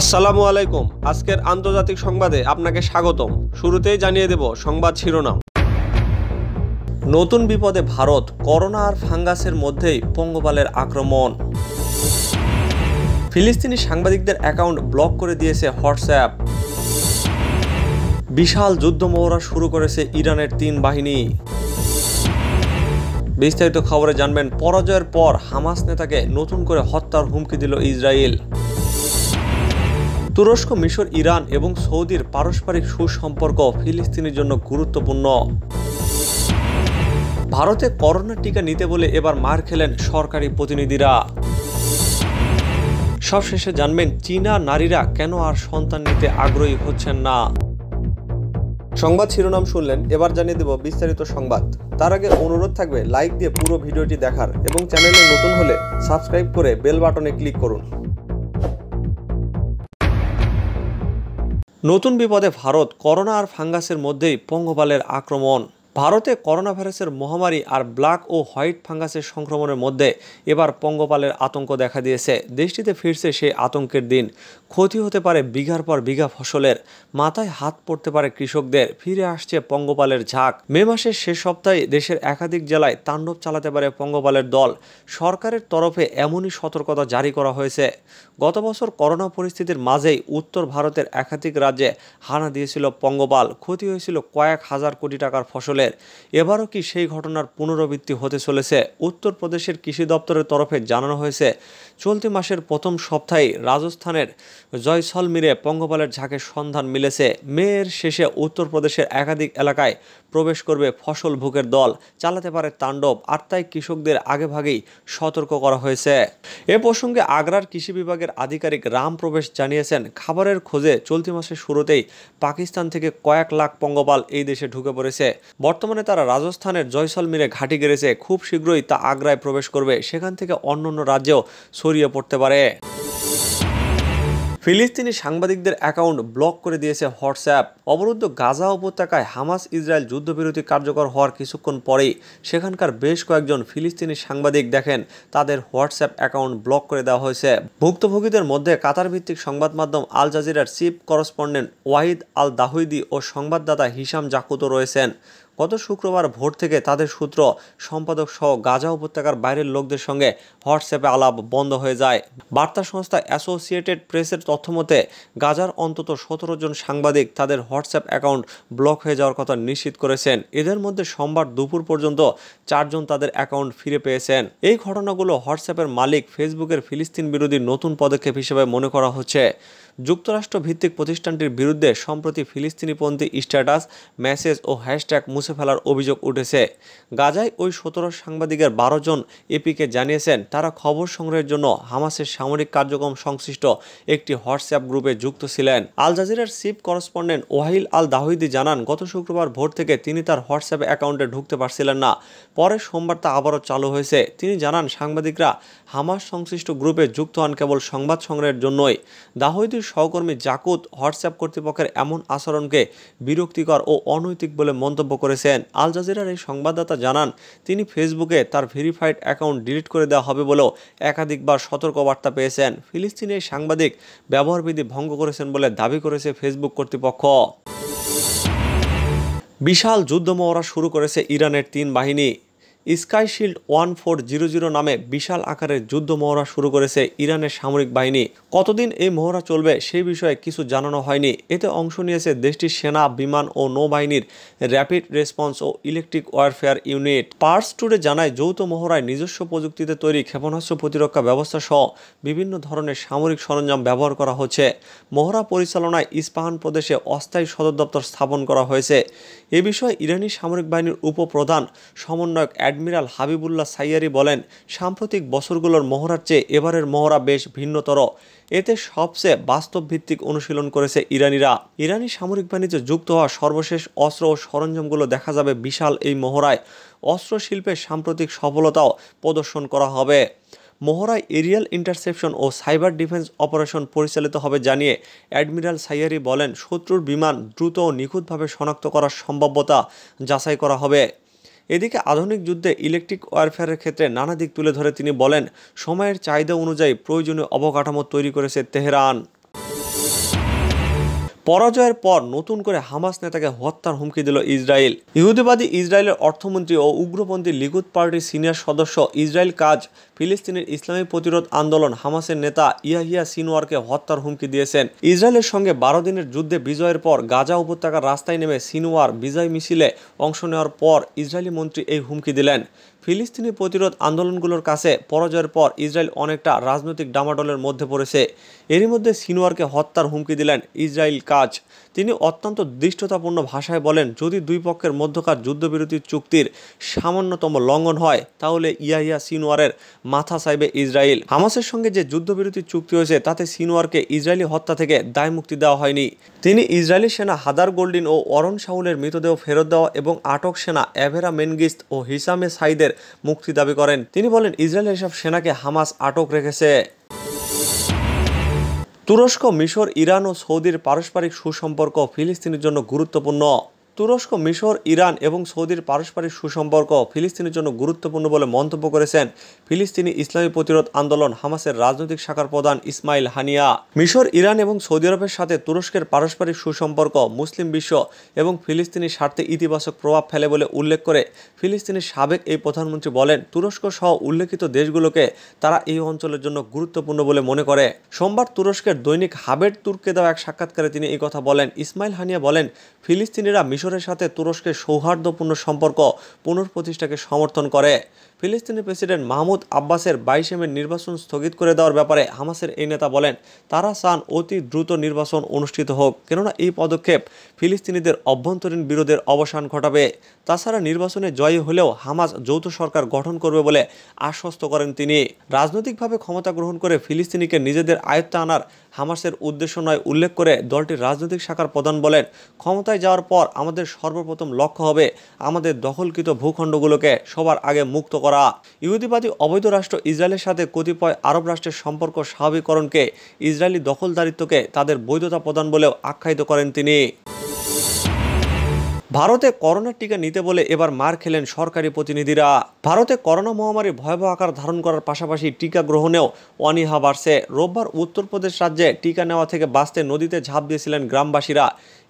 আসসালামু আলাইকুম আজকের আন্তর্জাতিক সংবাদে আপনাকে স্বাগতম শুরুতেই জানিয়ে দেব সংবাদ শিরোনাম নতুন বিপদে ভারত করোনা আর ফাঙ্গাসের মধ্যেই পঙ্গপালের আক্রমণ ফিলিস্তিনি সাংবাদিকদের অ্যাকাউন্ট ব্লক করে দিয়েছে হোয়াটসঅ্যাপ বিশাল যুদ্ধ মহড়া শুরু করেছে ইরানের তিন বাহিনী বিস্তারিত খবরে জানবেন পরাজয়ের পর হামাস নেতাকে নতুন করে হত্যার হুমকি দিল ইসরায়েল তুরস্ক মিশর ইরান এবং সৌদির পারস্পরিক সুসম্পর্ক ফিলিস্তিনের জন্য গুরুত্বপূর্ণ ভারতে করোনা টিকা নিতে বলে এবার মার খেলেন সরকারি প্রতিনিধিরা সবশেষে জানবেন চীনা নারীরা কেন আর সন্তান নিতে আগ্রহী হচ্ছেন না সংবাদ শিরোনাম শুনলেন এবার জানিয়ে দেব বিস্তারিত সংবাদ তার আগে অনুরোধ থাকবে লাইক দিয়ে পুরো ভিডিওটি দেখার এবং চ্যানেলে নতুন হলে সাবস্ক্রাইব করে বেল বাটনে ক্লিক করুন নতুন বিপদে ভারত করোনা আর ফাঙ্গাসের মধ্যেই পঙ্গপালের আক্রমণ ভারতে করোনা ভাইরাসের মহামারী আর ব্ল্যাক ও হোয়াইট ফাঙ্গাসের সংক্রমণের মধ্যে এবার পঙ্গপালের আতঙ্ক দেখা দিয়েছে দেশটিতে ফিরছে সেই আতঙ্কের দিন ক্ষতি হতে পারে বিঘার পর বিঘা ফসলের মাথায় হাত পড়তে পারে কৃষকদের ফিরে আসছে পঙ্গপালের ঝাঁক মে মাসের শেষ সপ্তাহে দেশের একাধিক জেলায় তাণ্ডব চালাতে পারে পঙ্গপালের দল সরকারের তরফে এমনই সতর্কতা জারি করা হয়েছে গত বছর করোনা পরিস্থিতির মাঝেই উত্তর ভারতের একাধিক রাজ্যে হানা দিয়েছিল পঙ্গপাল ক্ষতি হয়েছিল কয়েক হাজার কোটি টাকার ফসল অঞ্চলের এবারও কি সেই ঘটনার পুনরাবৃত্তি হতে চলেছে উত্তরপ্রদেশের কৃষি দপ্তরের তরফে জানানো হয়েছে চলতি মাসের প্রথম সপ্তাহে রাজস্থানের জয়সলমিরে পঙ্গপালের ঝাঁকের সন্ধান মিলেছে মেয়ের শেষে উত্তরপ্রদেশের একাধিক এলাকায় প্রবেশ করবে ফসল ভুকের দল চালাতে পারে তাণ্ডব আর তাই কৃষকদের আগেভাগেই সতর্ক করা হয়েছে এ প্রসঙ্গে আগ্রার কৃষি বিভাগের আধিকারিক রাম প্রবেশ জানিয়েছেন খাবারের খোঁজে চলতি মাসের শুরুতেই পাকিস্তান থেকে কয়েক লাখ পঙ্গপাল এই দেশে ঢুকে পড়েছে বর্তমানে তারা রাজস্থানের জয়সলমীরে ঘাঁটি গেড়েছে খুব শীঘ্রই তা আগ্রায় প্রবেশ করবে সেখান থেকে অন্য অন্য রাজ্যেও ছড়িয়ে পড়তে পারে ফিলিস্তিনি সাংবাদিকদের অ্যাকাউন্ট ব্লক করে দিয়েছে হোয়াটসঅ্যাপ অবরুদ্ধ গাজা উপত্যকায় হামাস ইসরায়েল যুদ্ধবিরতি কার্যকর হওয়ার কিছুক্ষণ পরেই সেখানকার বেশ কয়েকজন ফিলিস্তিনি সাংবাদিক দেখেন তাদের হোয়াটসঅ্যাপ অ্যাকাউন্ট ব্লক করে দেওয়া হয়েছে ভুক্তভোগীদের মধ্যে কাতার ভিত্তিক সংবাদ মাধ্যম আল জাজিরার chief correspondent Wahid Al Dahdouh ও সংবাদদাতা হিসাম জাকুতো রয়েছেন গত শুক্রবার ভোর থেকে তাদের সূত্র সম্পাদক সহ গাজা উপত্যকার বাইরের লোকদের সঙ্গে হোয়াটসঅ্যাপে আলাপ বন্ধ হয়ে যায় বার্তা সংস্থা অ্যাসোসিয়েটেড প্রেসের তথ্যমতে গাজার অন্তত সতেরো জন সাংবাদিক তাদের হোয়াটসঅ্যাপ অ্যাকাউন্ট ব্লক হয়ে যাওয়ার কথা নিশ্চিত করেছেন এদের মধ্যে সোমবার দুপুর পর্যন্ত চারজন তাদের অ্যাকাউন্ট ফিরে পেয়েছেন এই ঘটনাগুলো হোয়াটসঅ্যাপের মালিক ফেসবুকের ফিলিস্তিন বিরোধী নতুন পদক্ষেপ হিসেবে মনে করা হচ্ছে যুক্তরাষ্ট্র ভিত্তিক প্রতিষ্ঠানটির বিরুদ্ধে সম্প্রতি ফিলিস্তিনিপন্থী স্ট্যাটাস মেসেজ ও হ্যাশট্যাগ মুছে ফেলার অভিযোগ উঠেছে গাজায় ওই সতেরো সাংবাদিকের বারো জন এপিকে জানিয়েছেন তারা খবর সংগ্রহের জন্য হামাসের সামরিক কার্যক্রম সংশ্লিষ্ট একটি হোয়াটসঅ্যাপ গ্রুপে যুক্ত ছিলেন আল জাজিরার চিফ করসপন্ডেন্ট ওয়াহিল আল দাহিদি জানান গত শুক্রবার ভোর থেকে তিনি তার হোয়াটসঅ্যাপ অ্যাকাউন্টে ঢুকতে পারছিলেন না পরে সোমবার তা আবারও চালু হয়েছে তিনি জানান সাংবাদিকরা হামাস সংশ্লিষ্ট গ্রুপে যুক্ত হন কেবল সংবাদ সংগ্রহের জন্যই দাহিদির সহকর্মী জাকুত হোয়াটসঅ্যাপ কর্তৃপক্ষের এমন আচরণকে বিরক্তিকর ও অনৈতিক বলে মন্তব্য করেছে করেছেন আল জাজিরার এই সংবাদদাতা জানান তিনি ফেসবুকে তার ভেরিফাইড অ্যাকাউন্ট ডিলিট করে দেওয়া হবে বলেও একাধিকবার সতর্কবার্তা পেয়েছেন ফিলিস্তিনে এই সাংবাদিক ব্যবহারবিধি ভঙ্গ করেছেন বলে দাবি করেছে ফেসবুক কর্তৃপক্ষ বিশাল যুদ্ধ মহড়া শুরু করেছে ইরানের তিন বাহিনী Skyshield one four zero zero নামে বিশাল আকারের যুদ্ধ মহড়া শুরু করেছে ইরানের সামরিক বাহিনী কতদিন এই মহড়া চলবে সেই বিষয়ে কিছু জানানো হয়নি এতে অংশ নিয়েছে দেশটির সেনা বিমান ও নৌবাহিনীর র্যাপিড রেসপন্স ও electric warfare unit Pars Today জানায় যৌথ মহড়ায় নিজস্ব প্রযুক্তিতে তৈরি ক্ষেপণাস্ত্র প্রতিরক্ষা ব্যবস্থা সহ বিভিন্ন ধরনের সামরিক সরঞ্জাম ব্যবহার করা হচ্ছে মহড়া পরিচালনায় ইস্পাহান প্রদেশে অস্থায়ী সদর দপ্তর স্থাপন করা হয়েছে এ বিষয়ে ইরানি সামরিক বাহিনীর উপপ্রধান সমন্বয়ক অ্যাড অ্যাডমিরাল হাবিবুল্লাহ সাইয়ারি বলেন সাম্প্রতিক বছরগুলোর মহড়ার চেয়ে এবারের মহড়া বেশ ভিন্নতর এতে সবচেয়ে বাস্তব ভিত্তিক অনুশীলন করেছে ইরানিরা ইরানি সামরিক বাণিজ্যে যুক্ত হওয়া সর্বশেষ অস্ত্র ও সরঞ্জামগুলো দেখা যাবে বিশাল এই মহড়ায় অস্ত্র শিল্পের সাম্প্রতিক সফলতাও প্রদর্শন করা হবে মহড়ায় এরিয়াল ইন্টারসেপশন ও সাইবার ডিফেন্স অপারেশন পরিচালিত হবে জানিয়ে অ্যাডমিরাল সাইয়ারি বলেন শত্রুর বিমান দ্রুত ও নিখুঁতভাবে শনাক্ত করার সম্ভাব্যতা যাচাই করা হবে এদিকে আধুনিক যুদ্ধে ইলেকট্রিক ওয়ারফেয়ারের ক্ষেত্রে নানা দিক তুলে ধরে তিনি বলেন সময়ের চাহিদা অনুযায়ী প্রয়োজনীয় অবকাঠামো তৈরি করেছে তেহরান পরাজয়ের পর নতুন করে হামাস নেতাকে হত্যার হুমকি দিল ইসরায়েল ইহুদিবাদী ইসরায়েলের অর্থমন্ত্রী ও উগ্রপন্থী লিগুদ পার্টির সিনিয়র সদস্য ইসরায়েল কাজ ফিলিস্তিনের ইসলামী প্রতিরোধ আন্দোলন হামাসের নেতা ইয়াহিয়া সিনওয়ারকে হত্যার হুমকি দিয়েছেন ইসরায়েলের সঙ্গে বারো দিনের যুদ্ধে বিজয়ের পর গাজা উপত্যকার রাস্তায় নেমে সিনোয়ার বিজয় মিছিলে অংশ নেওয়ার পর ইসরায়েলি মন্ত্রী এই হুমকি দিলেন ফিলিস্তিনি প্রতিরোধ আন্দোলনগুলোর কাছে পরাজয়ের পর ইসরায়েল অনেকটা রাজনৈতিক ডামাডলের মধ্যে পড়েছে এরই মধ্যে সিনোয়ারকে হত্যার হুমকি দিলেন ইসরায়েল কাজ তিনি অত্যন্ত দৃষ্টতাপূর্ণ ভাষায় বলেন যদি দুই পক্ষের মধ্যকার যুদ্ধবিরতি চুক্তির সামান্যতম লঙ্ঘন হয় তাহলে ইয়াহিয়া সিনোয়ারের মাথা সাইবে ইসরায়েল হামাসের সঙ্গে যে যুদ্ধবিরতি চুক্তি হয়েছে তাতে সিনোয়ারকে ইসরায়েলি হত্যা থেকে দায় মুক্তি দেওয়া হয়নি তিনি ইসরায়েলি সেনা হাদার গোল্ডিন ও অরণ শাহুলের মৃতদেহ ফেরত দেওয়া এবং আটক সেনা অ্যাভেরা মেনগিস্ত ও হিসামে সাইদের মুক্তি দাবি করেন তিনি বলেন ইসরায়েলের এসব সেনাকে হামাস আটক রেখেছে তুরস্ক মিশর ইরান ও সৌদির পারস্পরিক সুসম্পর্ক ফিলিস্তিনের জন্য গুরুত্বপূর্ণ তুরস্ক মিশর ইরান এবং সৌদির পারস্পরিক সুসম্পর্ক ফিলিস্তিনের জন্য গুরুত্বপূর্ণ বলে মন্তব্য করেছেন ফিলিস্তিনি ইসলামী প্রতিরোধ আন্দোলন হামাসের রাজনৈতিক শাখার প্রধান ইসমাইল হানিয়া মিশর ইরান এবং সৌদি আরবের সাথে তুরস্কের পারস্পরিক সুসম্পর্ক মুসলিম বিশ্ব এবং ফিলিস্তিনি স্বার্থে ইতিবাচক প্রভাব ফেলে বলে উল্লেখ করে ফিলিস্তিনের সাবেক এই প্রধানমন্ত্রী বলেন তুরস্ক সহ উল্লেখিত দেশগুলোকে তারা এই অঞ্চলের জন্য গুরুত্বপূর্ণ বলে মনে করে সোমবার তুরস্কের দৈনিক হাবের তুর্কে দেওয়া এক সাক্ষাৎকারে তিনি এই কথা বলেন ইসমাইল হানিয়া বলেন ফিলিস্তিনিরা মিশর মিশরের সাথে তুরস্কের সৌহার্দ্যপূর্ণ সম্পর্ক পুনঃপ্রতিষ্ঠাকে সমর্থন করে ফিলিস্তিনি প্রেসিডেন্ট মাহমুদ আব্বাসের বাইশ এমের নির্বাচন স্থগিত করে দেওয়ার ব্যাপারে হামাসের এই নেতা বলেন তারা চান অতি দ্রুত নির্বাচন অনুষ্ঠিত হোক কেননা এই পদক্ষেপ ফিলিস্তিনিদের অভ্যন্তরীণ বিরোধের অবসান ঘটাবে তাছাড়া নির্বাচনে জয়ী হলেও হামাস যৌথ সরকার গঠন করবে বলে আশ্বস্ত করেন তিনি রাজনৈতিকভাবে ক্ষমতা গ্রহণ করে ফিলিস্তিনিকে নিজেদের আয়ত্তে আনার হামাসের উদ্দেশ্য নয় উল্লেখ করে দলটির রাজনৈতিক শাখার প্রধান বলেন ক্ষমতায় যাওয়ার পর আমাদের সর্বপ্রথম লক্ষ্য হবে আমাদের দখলকৃত ভূখণ্ডগুলোকে সবার আগে মুক্ত করা করা ইহুদিবাদী অবৈধ রাষ্ট্র ইসরায়েলের সাথে কতিপয় আরব রাষ্ট্রের সম্পর্ক স্বাভাবিকরণকে ইসরায়েলি দখলদারিত্বকে তাদের বৈধতা প্রদান বলেও আখ্যায়িত করেন তিনি ভারতে করোনার টিকা নিতে বলে এবার মার খেলেন সরকারি প্রতিনিধিরা ভারতে করোনা মহামারী ভয়াবহ আকার ধারণ করার পাশাপাশি টিকা গ্রহণেও অনীহা বাড়ছে রোববার উত্তরপ্রদেশ রাজ্যে টিকা নেওয়া থেকে বাঁচতে নদীতে ঝাঁপ দিয়েছিলেন গ্রামবাসীরা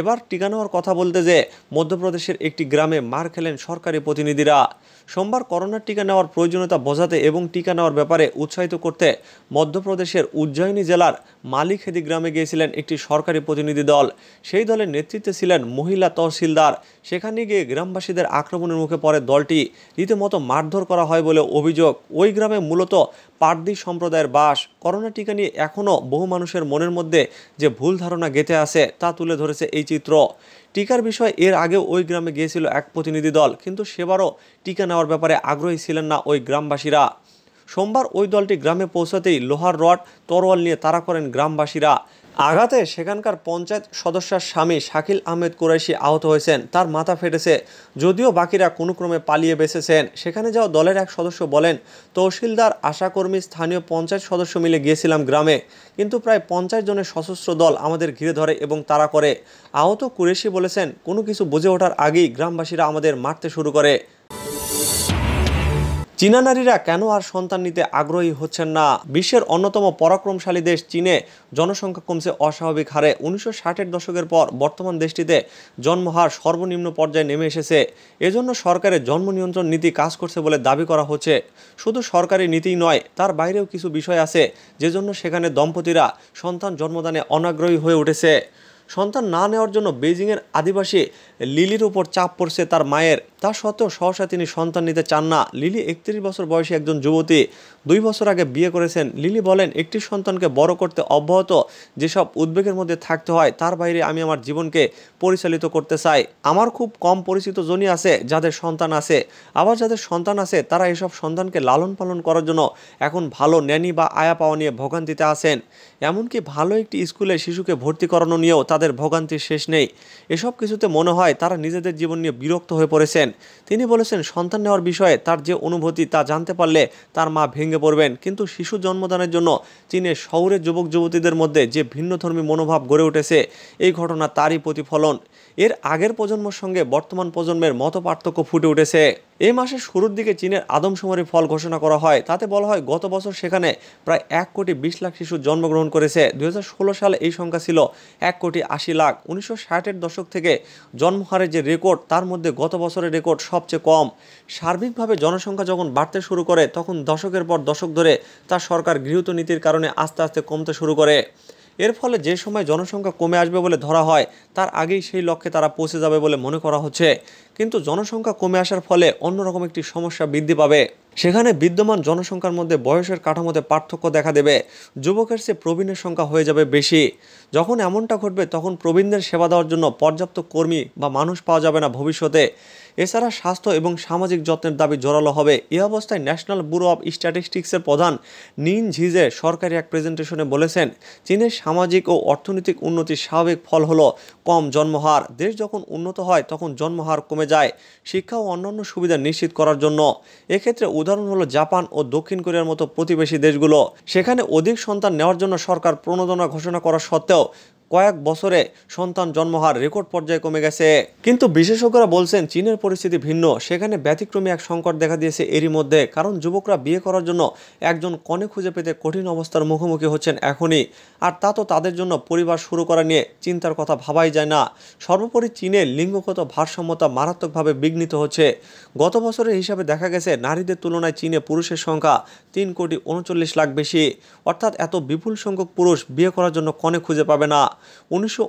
এবার টিকা নেওয়ার কথা বলতে যে মধ্যপ্রদেশের একটি গ্রামে মার খেলেন সরকারি প্রতিনিধিরা সোমবার করোনার টিকা নেওয়ার প্রয়োজনীয়তা বোঝাতে এবং টিকা নেওয়ার ব্যাপারে উৎসাহিত করতে মধ্যপ্রদেশের উজ্জয়িনী জেলার মালিকহেদি গ্রামে গিয়েছিলেন একটি সরকারি প্রতিনিধি দল সেই দলের নেতৃত্বে ছিলেন মহিলা তহসিলদার সেখানে গিয়ে গ্রামবাসীদের আক্রমণের মুখে পড়ে দলটি রীতিমতো মারধর করা হয় বলে অভিযোগ ওই গ্রামে মূলত পার্দি সম্প্রদায়ের বাস করোনা টিকা নিয়ে এখনও বহু মানুষের মনের মধ্যে যে ভুল ধারণা গেঁথে আছে তা তুলে ধরেছে এই চিত্র টিকার বিষয়ে এর আগে ওই গ্রামে গিয়েছিল এক প্রতিনিধি দল কিন্তু সেবারও টিকা নেওয়ার ব্যাপারে আগ্রহী ছিলেন না ওই গ্রামবাসীরা সোমবার ওই দলটি গ্রামে পৌঁছাতেই লোহার রড তরোয়াল নিয়ে তারা করেন গ্রামবাসীরা আঘাতে সেখানকার পঞ্চায়েত সদস্যার স্বামী শাকিল আহমেদ কুরাইশি আহত হয়েছেন তার মাথা ফেটেছে যদিও বাকিরা কোনো ক্রমে পালিয়ে বেঁচেছেন সেখানে যাওয়া দলের এক সদস্য বলেন তহসিলদার আশাকর্মী স্থানীয় পঞ্চায়েত সদস্য মিলে গিয়েছিলাম গ্রামে কিন্তু প্রায় পঞ্চাশ জনের সশস্ত্র দল আমাদের ঘিরে ধরে এবং তারা করে আহত কুরেশি বলেছেন কোনো কিছু বুঝে ওঠার আগেই গ্রামবাসীরা আমাদের মারতে শুরু করে চীনা নারীরা কেন আর সন্তান নিতে আগ্রহী হচ্ছেন না বিশ্বের অন্যতম পরাক্রমশালী দেশ চীনে জনসংখ্যা কমছে অস্বাভাবিক হারে উনিশশো ষাটের দশকের পর বর্তমান দেশটিতে জন্মহার সর্বনিম্ন পর্যায়ে নেমে এসেছে এজন্য সরকারের জন্ম নিয়ন্ত্রণ নীতি কাজ করছে বলে দাবি করা হচ্ছে শুধু সরকারি নীতিই নয় তার বাইরেও কিছু বিষয় আছে যে জন্য সেখানে দম্পতিরা সন্তান জন্মদানে অনাগ্রহী হয়ে উঠেছে সন্তান না নেওয়ার জন্য বেজিংয়ের আদিবাসী লিলির উপর চাপ পড়ছে তার মায়ের তা সত্ত্বেও সহসা তিনি সন্তান নিতে চান না লিলি একত্রিশ বছর বয়সী একজন যুবতী দুই বছর আগে বিয়ে করেছেন লিলি বলেন একটি সন্তানকে বড় করতে অব্যাহত যেসব উদ্বেগের মধ্যে থাকতে হয় তার বাইরে আমি আমার জীবনকে পরিচালিত করতে চাই আমার খুব কম পরিচিত জনই আছে যাদের সন্তান আছে আবার যাদের সন্তান আছে তারা এসব সন্তানকে লালন পালন করার জন্য এখন ভালো ন্যানি বা আয়া পাওয়া নিয়ে ভোগান্তিতে আছেন এমনকি ভালো একটি স্কুলে শিশুকে ভর্তি করানো নিয়েও তাদের ভোগান্তির শেষ নেই এসব কিছুতে মনে হয় তারা নিজেদের জীবন নিয়ে বিরক্ত হয়ে পড়েছেন তিনি বলেছেন সন্তান নেওয়ার বিষয়ে তার যে অনুভূতি তা জানতে পারলে তার মা ভেঙে পড়বেন কিন্তু শিশু জন্মদানের জন্য চীনের শহরের যুবক যুবতীদের মধ্যে যে ভিন্নধর্মী মনোভাব গড়ে উঠেছে এই ঘটনা তারই প্রতিফলন এর আগের প্রজন্মের সঙ্গে বর্তমান প্রজন্মের মত পার্থক্য ফুটে উঠেছে এই মাসের শুরুর দিকে চীনের আদমশুমারি ফল ঘোষণা করা হয় তাতে বলা হয় গত বছর সেখানে প্রায় এক কোটি বিশ লাখ শিশু জন্মগ্রহণ করেছে দু সালে এই সংখ্যা ছিল এক কোটি আশি লাখ উনিশশো ষাটের দশক থেকে জন্মহারের যে রেকর্ড তার মধ্যে গত বছরের রেকর্ড সবচেয়ে কম সার্বিকভাবে জনসংখ্যা যখন বাড়তে শুরু করে তখন দশকের পর দশক ধরে তার সরকার গৃহীত নীতির কারণে আস্তে আস্তে কমতে শুরু করে এর ফলে যে সময় জনসংখ্যা কমে আসবে বলে ধরা হয় তার আগেই সেই লক্ষ্যে তারা পৌঁছে যাবে বলে মনে করা হচ্ছে কিন্তু জনসংখ্যা কমে আসার ফলে অন্যরকম একটি সমস্যা বৃদ্ধি পাবে সেখানে বিদ্যমান জনসংখ্যার মধ্যে বয়সের কাঠামোতে পার্থক্য দেখা দেবে যুবকের চেয়ে প্রবীণের সংখ্যা হয়ে যাবে বেশি যখন এমনটা ঘটবে তখন প্রবীণদের সেবা দেওয়ার জন্য পর্যাপ্ত কর্মী বা মানুষ পাওয়া যাবে না ভবিষ্যতে এছাড়া স্বাস্থ্য এবং সামাজিক যত্নের দাবি জোরালো হবে এ অবস্থায় ন্যাশনাল ব্যুরো অব স্ট্যাটিস্টিক্সের প্রধান নিন ঝিজে সরকারি এক প্রেজেন্টেশনে বলেছেন চীনের সামাজিক ও অর্থনৈতিক উন্নতির স্বাভাবিক ফল হলো কম জন্মহার দেশ যখন উন্নত হয় তখন জন্মহার কমে কমে যায় শিক্ষা ও অন্যান্য সুবিধা নিশ্চিত করার জন্য এক্ষেত্রে উদাহরণ হলো জাপান ও দক্ষিণ কোরিয়ার মতো প্রতিবেশী দেশগুলো সেখানে অধিক সন্তান নেওয়ার জন্য সরকার প্রণোদনা ঘোষণা করা সত্ত্বেও কয়েক বছরে সন্তান জন্মহার রেকর্ড পর্যায়ে কমে গেছে কিন্তু বিশেষজ্ঞরা বলছেন চীনের পরিস্থিতি ভিন্ন সেখানে ব্যতিক্রমী এক সংকট দেখা দিয়েছে এরই মধ্যে কারণ যুবকরা বিয়ে করার জন্য একজন কনে খুঁজে পেতে কঠিন অবস্থার মুখোমুখি হচ্ছেন এখনই আর তা তো তাদের জন্য পরিবার শুরু করা নিয়ে চিন্তার কথা ভাবাই যায় না সর্বোপরি চীনে লিঙ্গগত ভারসাম্যতা মারাত্মকভাবে বিঘ্নিত হচ্ছে গত বছরের হিসাবে দেখা গেছে নারীদের তুলনায় চীনে পুরুষের সংখ্যা তিন কোটি উনচল্লিশ লাখ বেশি অর্থাৎ এত বিপুল সংখ্যক পুরুষ বিয়ে করার জন্য কনে খুঁজে পাবে না উনিশশো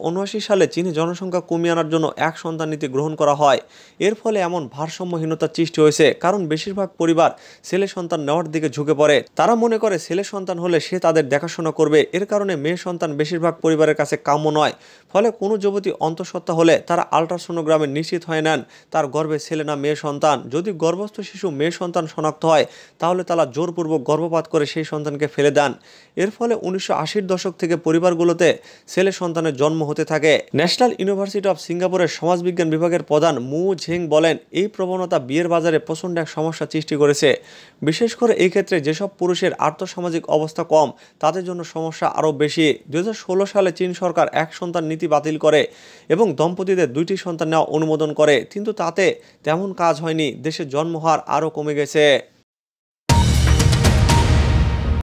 সালে চীনে জনসংখ্যা কমিয়ে আনার জন্য এক সন্তান নীতি গ্রহণ করা হয় এর ফলে এমন ভারসাম্যহীনতার সৃষ্টি হয়েছে কারণ বেশিরভাগ পরিবার ছেলে সন্তান নেওয়ার দিকে ঝুঁকে পড়ে তারা মনে করে ছেলে সন্তান হলে সে তাদের দেখাশোনা করবে এর কারণে মেয়ে সন্তান বেশিরভাগ পরিবারের কাছে কাম্য নয় ফলে কোনো যুবতী অন্তঃসত্ত্বা হলে তারা আল্ট্রাসোনোগ্রামে নিশ্চিত হয় নেন তার গর্বে ছেলে না মেয়ে সন্তান যদি গর্ভস্থ শিশু মেয়ে সন্তান শনাক্ত হয় তাহলে তারা জোরপূর্বক গর্ভপাত করে সেই সন্তানকে ফেলে দেন এর ফলে উনিশশো দশক থেকে পরিবারগুলোতে ছেলে সন্তানের জন্ম হতে থাকে ন্যাশনাল ইউনিভার্সিটি অব সিঙ্গাপুরের সমাজবিজ্ঞান বিভাগের প্রধান মু ঝেং বলেন এই প্রবণতা বিয়ের বাজারে প্রচণ্ড এক সমস্যা সৃষ্টি করেছে বিশেষ করে এই ক্ষেত্রে যেসব পুরুষের আর্থসামাজিক অবস্থা কম তাদের জন্য সমস্যা আরও বেশি দু সালে চীন সরকার এক সন্তান নীতি বাতিল করে এবং দম্পতিদের দুইটি সন্তান নেওয়া অনুমোদন করে কিন্তু তাতে তেমন কাজ হয়নি দেশে জন্ম হার আরও কমে গেছে